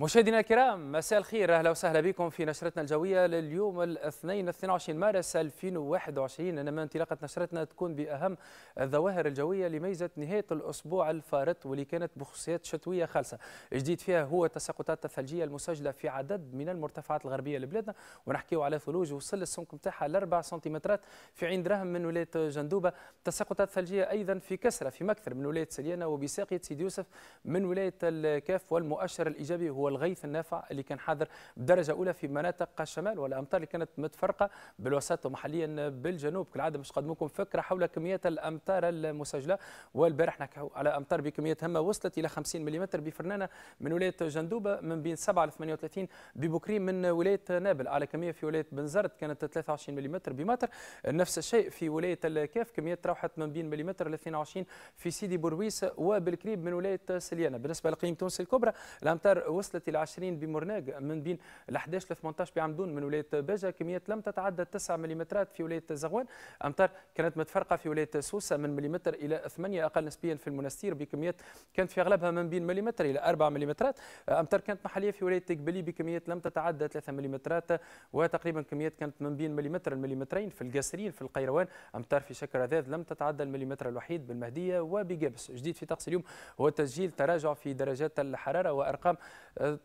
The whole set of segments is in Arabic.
مشاهدينا الكرام مساء الخير اهلا وسهلا بكم في نشرتنا الجويه لليوم الاثنين 22 مارس 2021 انما انطلاقه نشرتنا تكون باهم الظواهر الجويه لميزه نهايه الاسبوع الفارط واللي كانت بخصوصيات شتويه خالصه الجديد فيها هو التساقطات الثلجيه المسجله في عدد من المرتفعات الغربيه لبلادنا ونحكيو على ثلوج وصل السمك نتاعها ل 4 سنتيمترات في عين درهم من ولايه جندوبه تساقطات ثلجيه ايضا في كسره في مكثر من ولايه سليانه وبساقيه سيدي يوسف من ولايه الكاف والمؤشر الايجابي هو الغيث النافع اللي كان حاضر بدرجه اولى في مناطق الشمال والامطار اللي كانت متفرقه بالوسط ومحليا بالجنوب كالعاده باش لكم فكره حول كميه الامطار المسجله والبارح نحكوا على امطار بكميه هامه وصلت الى 50 ملم بفرنانه من ولايه جندوبه من بين 7 ل 38 ببكري من ولايه نابل على كميه في ولايه بنزرت كانت 23 ملم بمتر نفس الشيء في ولايه الكاف كميه تراوحت من بين ملم ل 22 في سيدي برويس وبالكريب من ولايه سليانه بالنسبه لقيم تونس الكبرى الامطار وصلت إلى 20 بمرناق من بين ال 11 ل 18 بعمدون من ولاية باجة كميات لم تتعدى 9 ملم في ولاية زغوان أمطار كانت متفرقة في ولاية سوسة من ملم إلى 8 أقل نسبيا في المنستير بكميات كانت في أغلبها من بين ملم إلى 4 ملم أمطار كانت محلية في ولاية تقبلي بكميات لم تتعدى 3 ملم وتقريبا كميات كانت من بين مليمتر المليمترين في القاسرين في القيروان أمطار في شكر رذاذ لم تتعدى المليمتر الوحيد بالمهدية وبجبس جديد في طقس اليوم هو تسجيل تراجع في درجات الحرارة وأرقام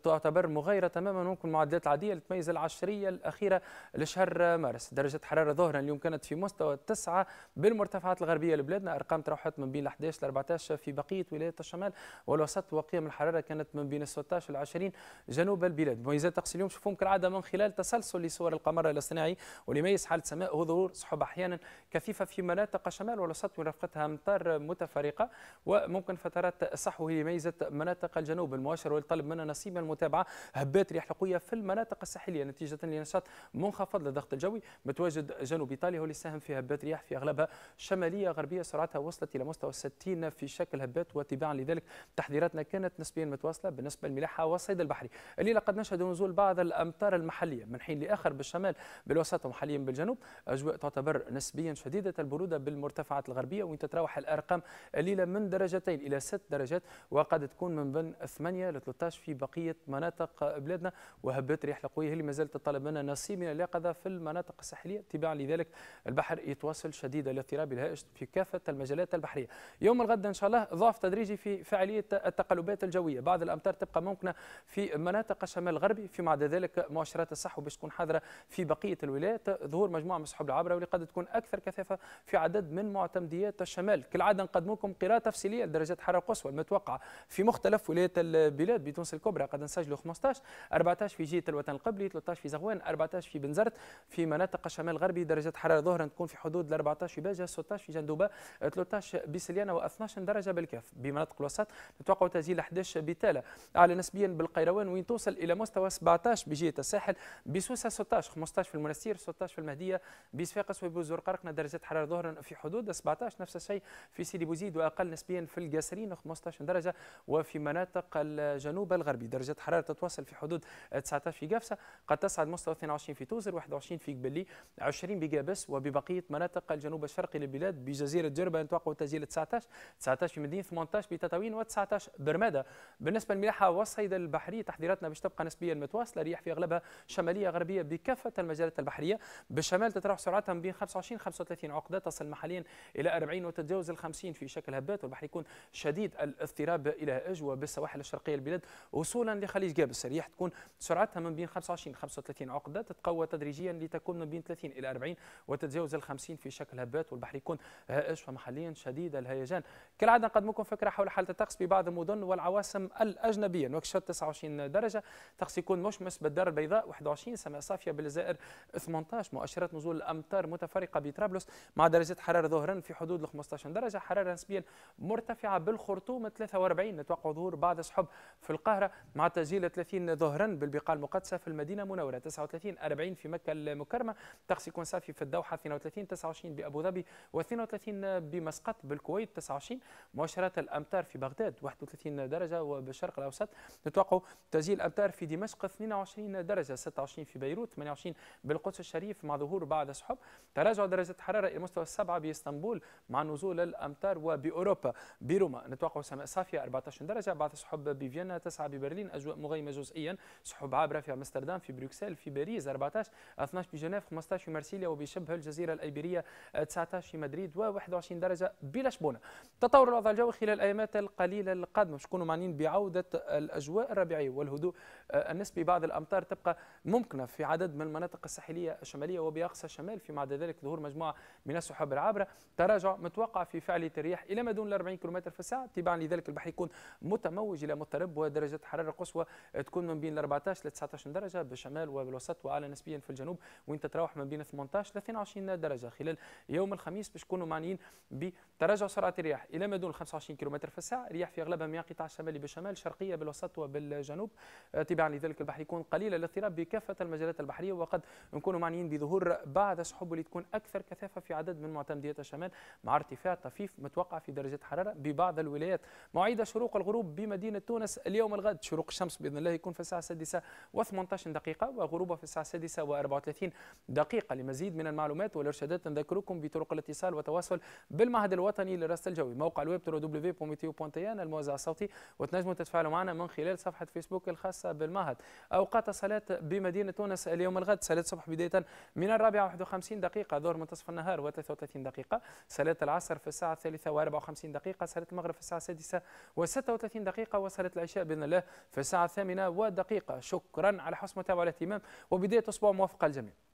تعتبر مغايرة تماما ممكن معدلات عادية اللي تميز العشرية الأخيرة لشهر مارس درجة حرارة ظهرا اليوم كانت في مستوى 9 بالمرتفعات الغربية لبلادنا أرقام تراوحت من بين 11 ل 14 في بقية ولايات الشمال والوسط وقيم الحرارة كانت من بين 16 ل 20 جنوب البلاد مميزات طقس اليوم شوفوهم كالعادة من خلال تسلسل لصور القمر الاصطناعي وليميز حالة سماء وظهور سحب أحيانا كثيفة في مناطق الشمال والوسط ورفقتها أمطار متفرقة وممكن فترات صحو هي ميزة مناطق الجنوب المؤشر والطلب مننا تقسيم المتابعه هبات رياح قويه في المناطق الساحليه نتيجه لنشاط منخفض للضغط الجوي متواجد جنوب ايطاليا هو اللي ساهم في هبات رياح في اغلبها شماليه غربيه سرعتها وصلت الى مستوى 60 في شكل هبات وتباعا لذلك تحذيراتنا كانت نسبيا متواصله بالنسبه للملاحه والصيد البحري الليله قد نشهد نزول بعض الامطار المحليه من حين لاخر بالشمال بالوسط وحاليا بالجنوب اجواء تعتبر نسبيا شديده البروده بالمرتفعات الغربيه وين تتراوح الارقام الليله من درجتين الى 6 درجات وقد تكون من بين 8 ل 13 في بقيه بقيه مناطق بلادنا وهبات ريح قويه اللي ما زالت تطلب منا نصيب من اليقظه في المناطق الساحليه تباعا لذلك البحر يتواصل شديد الاضطراب الهائج في كافه المجالات البحريه يوم الغد ان شاء الله ضعف تدريجي في فعاليه التقلبات الجويه بعض الامطار تبقى ممكنه في مناطق الشمال الغربي فيما عدا ذلك مؤشرات الصحو باش تكون حاضره في بقيه الولايات ظهور مجموعه من السحب العابره واللي قد تكون اكثر كثافه في عدد من معتمديات الشمال كالعاده نقدم لكم قراءه تفصيليه لدرجات حراره قصوى المتوقعه في مختلف ولايات البلاد بتونس الكبرى الكبرى قد نسجلوا 15 14 في جهه الوطن القبلي 13 في زغوان 14 في بنزرت في مناطق الشمال الغربي درجه حراره ظهرا تكون في حدود 14 في باجه 16 في جندوبه 13 بسليانه و12 درجه بالكاف بمناطق الوسط نتوقع تسجيل 11 بتالا اعلى نسبيا بالقيروان وين توصل الى مستوى 17 بجهه الساحل بسوسه 16 15 في المنستير 16 في المهديه بصفاقس وبوزور درجه حراره ظهرا في حدود 17 نفس الشيء في سيدي بوزيد واقل نسبيا في القاسرين 15 درجه وفي مناطق الجنوب الغربي الشعبي درجة حرارة تتواصل في حدود 19 في قفصة قد تصعد مستوى 22 في توزر 21 في قبلي 20 بقابس وببقية مناطق الجنوب الشرقي للبلاد بجزيرة جربة نتوقع تسجيل 19 19 في مدينة 18 بتطاوين و19 برمادة بالنسبة للملاحة والصيد البحري تحذيراتنا باش تبقى نسبيا متواصلة رياح في أغلبها شمالية غربية بكافة المجالات البحرية بالشمال تتراوح سرعتها بين 25 35 عقدة تصل محليا إلى 40 وتتجاوز ال 50 في شكل هبات والبحر يكون شديد الاضطراب إلى أجوى بالسواحل الشرقية للبلاد وصولا لخليج جابس الريح تكون سرعتها من بين 25 35 عقده تتقوى تدريجيا لتكون من بين 30 الى 40 وتتجاوز ال 50 في شكل هبات والبحر يكون هائش ومحليا شديد الهيجان كالعاده نقدمكم فكره حول حاله الطقس ببعض المدن والعواصم الاجنبيه نوكشوت 29 درجه طقس يكون مشمس بالدار البيضاء 21 سماء صافيه بالجزائر 18 مؤشرات نزول الامطار متفرقه بطرابلس مع درجه حراره ظهرا في حدود ال 15 درجه حراره نسبيا مرتفعه بالخرطوم 43 نتوقع ظهور بعض السحب في القاهره مع تسجيل 30 ظهرا بالبقاع المقدسة في المدينة المنورة 39 40 في مكة المكرمة طقس يكون صافي في الدوحة 32 29 بأبو ظبي و32 بمسقط بالكويت 29 مؤشرات الأمطار في بغداد 31 درجة وبالشرق الأوسط نتوقع تسجيل أمطار في دمشق 22 درجة 26 في بيروت 28 بالقدس الشريف مع ظهور بعض السحب تراجع درجة الحرارة إلى مستوى السبعة بإسطنبول مع نزول الأمطار وبأوروبا بروما نتوقع سماء صافية 14 درجة بعض السحب بفيينا 9 ببرلين برلين اجواء مغيمه جزئيا سحب عابره في امستردام في بروكسل في باريس 14 12 في جنيف 15 في مارسيليا وبشبه الجزيره الايبيريه 19 في مدريد و21 درجه بلشبونه تطور الوضع الجوي خلال الايامات القليله القادمه باش معنيين بعوده الاجواء الربيعيه والهدوء النسبي بعض الامطار تبقى ممكنه في عدد من المناطق الساحليه الشماليه وباقصى الشمال فيما عدا ذلك ظهور مجموعه من السحب العابره تراجع متوقع في فعل الرياح الى ما دون 40 كم في الساعه تبعا لذلك البحر يكون متموج الى مضطرب ودرجه حراره الحراره القصوى تكون من بين 14 ل 19 درجه بالشمال وبالوسط واعلى نسبيا في الجنوب وين تتراوح من بين 18 ل 22 درجه خلال يوم الخميس باش نكونوا معنيين بتراجع سرعه الرياح الى ما دون 25 كم في الساعه رياح في اغلبها من قطاع الشمالي بالشمال شرقيه بالوسط وبالجنوب تبعا آه، لذلك البحر يكون قليل الاضطراب بكافه المجالات البحريه وقد نكونوا معنيين بظهور بعض السحب اللي تكون اكثر كثافه في عدد من معتمديات الشمال مع ارتفاع طفيف متوقع في درجات حراره ببعض الولايات معيد شروق الغروب بمدينه تونس اليوم الغد شروق الشمس باذن الله يكون في الساعه السادسه و18 دقيقه وغروبها في الساعه السادسه و34 دقيقه لمزيد من المعلومات والارشادات نذكركم بطرق الاتصال والتواصل بالمعهد الوطني للرصد الجوي موقع الويب www.meteo.in الموزع الصوتي وتنجموا تتفاعلوا معنا من خلال صفحه فيسبوك الخاصه بالمعهد اوقات الصلاه بمدينه تونس اليوم الغد صلاه الصبح بدايه من الرابعه 51 دقيقه ظهر منتصف النهار و33 دقيقه صلاه العصر في الساعه الثالثه و54 دقيقه صلاه المغرب في الساعه السادسه و36 دقيقه وصلاه العشاء باذن الله في الساعة الثامنة ودقيقة شكرا على حسن متابعة الاهتمام وبداية أسبوع موافقة للجميع